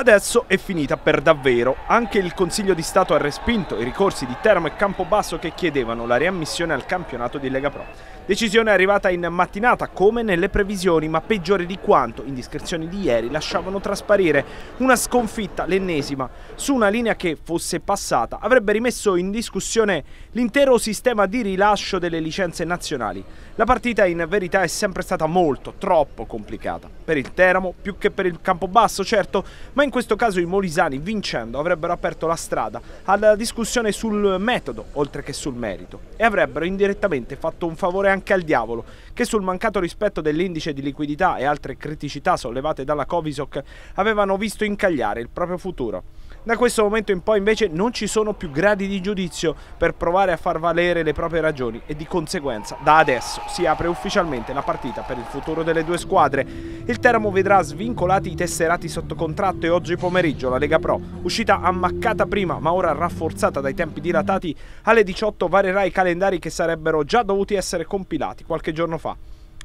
Adesso è finita per davvero. Anche il Consiglio di Stato ha respinto i ricorsi di Teramo e Campobasso che chiedevano la riammissione al campionato di Lega Pro. Decisione arrivata in mattinata come nelle previsioni, ma peggiore di quanto indiscrezioni di ieri lasciavano trasparire. Una sconfitta, l'ennesima, su una linea che fosse passata avrebbe rimesso in discussione l'intero sistema di rilascio delle licenze nazionali. La partita in verità è sempre stata molto, troppo complicata. Per il Teramo più che per il Campobasso, certo, ma in questo caso i molisani vincendo avrebbero aperto la strada alla discussione sul metodo oltre che sul merito e avrebbero indirettamente fatto un favore anche anche al diavolo, che sul mancato rispetto dell'indice di liquidità e altre criticità sollevate dalla Covisoc avevano visto incagliare il proprio futuro. Da questo momento in poi invece non ci sono più gradi di giudizio per provare a far valere le proprie ragioni e di conseguenza da adesso si apre ufficialmente la partita per il futuro delle due squadre. Il Teramo vedrà svincolati i tesserati sotto contratto e oggi pomeriggio la Lega Pro, uscita ammaccata prima ma ora rafforzata dai tempi dilatati, alle 18 varierà i calendari che sarebbero già dovuti essere compilati qualche giorno fa.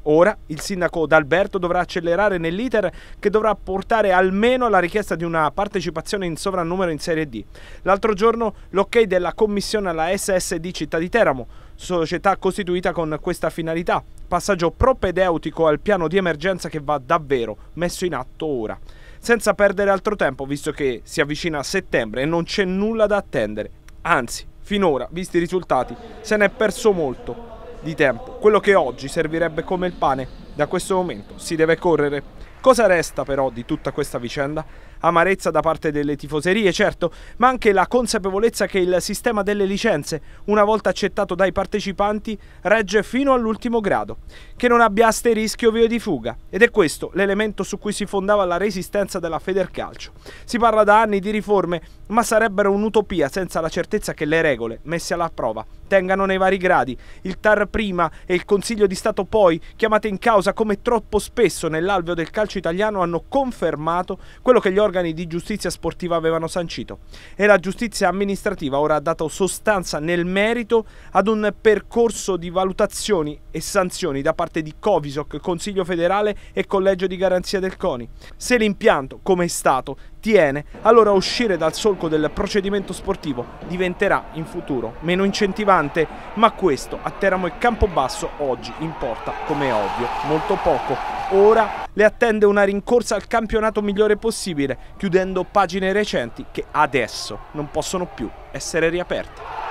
Ora il sindaco D'Alberto dovrà accelerare nell'iter che dovrà portare almeno alla richiesta di una partecipazione in sovrannumero in Serie D. L'altro giorno l'ok della commissione alla SSD Città di Teramo, società costituita con questa finalità, passaggio propedeutico al piano di emergenza che va davvero messo in atto ora. Senza perdere altro tempo, visto che si avvicina a settembre e non c'è nulla da attendere. Anzi, finora, visti i risultati, se n'è perso molto di tempo. Quello che oggi servirebbe come il pane, da questo momento si deve correre. Cosa resta però di tutta questa vicenda? amarezza da parte delle tifoserie, certo, ma anche la consapevolezza che il sistema delle licenze, una volta accettato dai partecipanti, regge fino all'ultimo grado, che non abbia asterischi o vie di fuga. Ed è questo l'elemento su cui si fondava la resistenza della Federcalcio. Si parla da anni di riforme, ma sarebbero un'utopia senza la certezza che le regole, messe alla prova, tengano nei vari gradi, il TAR prima e il Consiglio di Stato poi, chiamate in causa come troppo spesso nell'alveo del calcio italiano, hanno confermato quello che gli organi organi di giustizia sportiva avevano sancito e la giustizia amministrativa ora ha dato sostanza nel merito ad un percorso di valutazioni e sanzioni da parte di Covisoc, Consiglio federale e Collegio di garanzia del CONI. Se l'impianto, come è stato, tiene, allora uscire dal solco del procedimento sportivo diventerà in futuro meno incentivante, ma questo a Teramo e Campobasso oggi importa, come è ovvio, molto poco. Ora le attende una rincorsa al campionato migliore possibile, chiudendo pagine recenti che adesso non possono più essere riaperte.